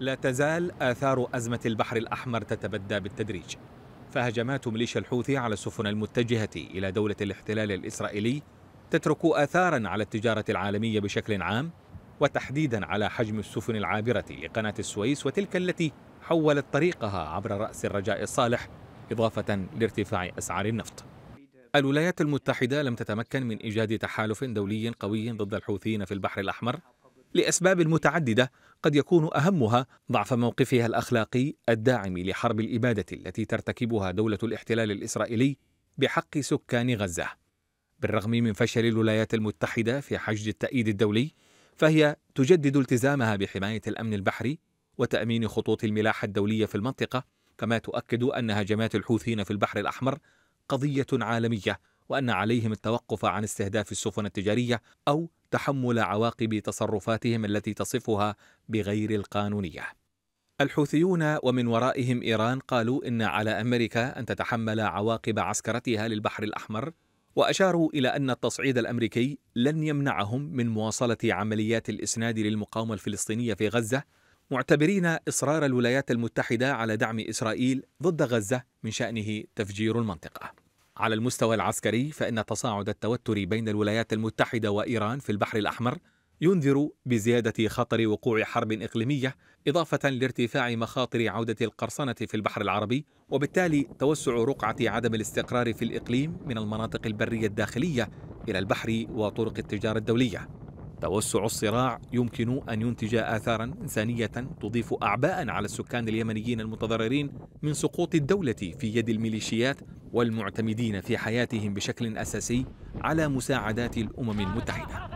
لا تزال آثار أزمة البحر الأحمر تتبدى بالتدريج فهجمات ميليشيا الحوثي على السفن المتجهة إلى دولة الاحتلال الإسرائيلي تترك آثارا على التجارة العالمية بشكل عام وتحديدا على حجم السفن العابرة لقناة السويس وتلك التي حولت طريقها عبر رأس الرجاء الصالح إضافة لارتفاع أسعار النفط الولايات المتحدة لم تتمكن من إيجاد تحالف دولي قوي ضد الحوثيين في البحر الأحمر لاسباب متعدده قد يكون اهمها ضعف موقفها الاخلاقي الداعم لحرب الاباده التي ترتكبها دوله الاحتلال الاسرائيلي بحق سكان غزه. بالرغم من فشل الولايات المتحده في حشد التأييد الدولي، فهي تجدد التزامها بحمايه الامن البحري وتامين خطوط الملاحه الدوليه في المنطقه، كما تؤكد ان هجمات الحوثيين في البحر الاحمر قضيه عالميه وان عليهم التوقف عن استهداف السفن التجاريه او تحمل عواقب تصرفاتهم التي تصفها بغير القانونيه الحوثيون ومن ورائهم ايران قالوا ان على امريكا ان تتحمل عواقب عسكرتها للبحر الاحمر واشاروا الى ان التصعيد الامريكي لن يمنعهم من مواصله عمليات الاسناد للمقاومه الفلسطينيه في غزه معتبرين اصرار الولايات المتحده على دعم اسرائيل ضد غزه من شانه تفجير المنطقه على المستوى العسكري فإن تصاعد التوتر بين الولايات المتحدة وإيران في البحر الأحمر ينذر بزيادة خطر وقوع حرب إقليمية إضافة لارتفاع مخاطر عودة القرصنة في البحر العربي وبالتالي توسع رقعة عدم الاستقرار في الإقليم من المناطق البرية الداخلية إلى البحر وطرق التجارة الدولية توسع الصراع يمكن أن ينتج آثارا إنسانية تضيف أعباء على السكان اليمنيين المتضررين من سقوط الدولة في يد الميليشيات والمعتمدين في حياتهم بشكل أساسي على مساعدات الأمم المتحدة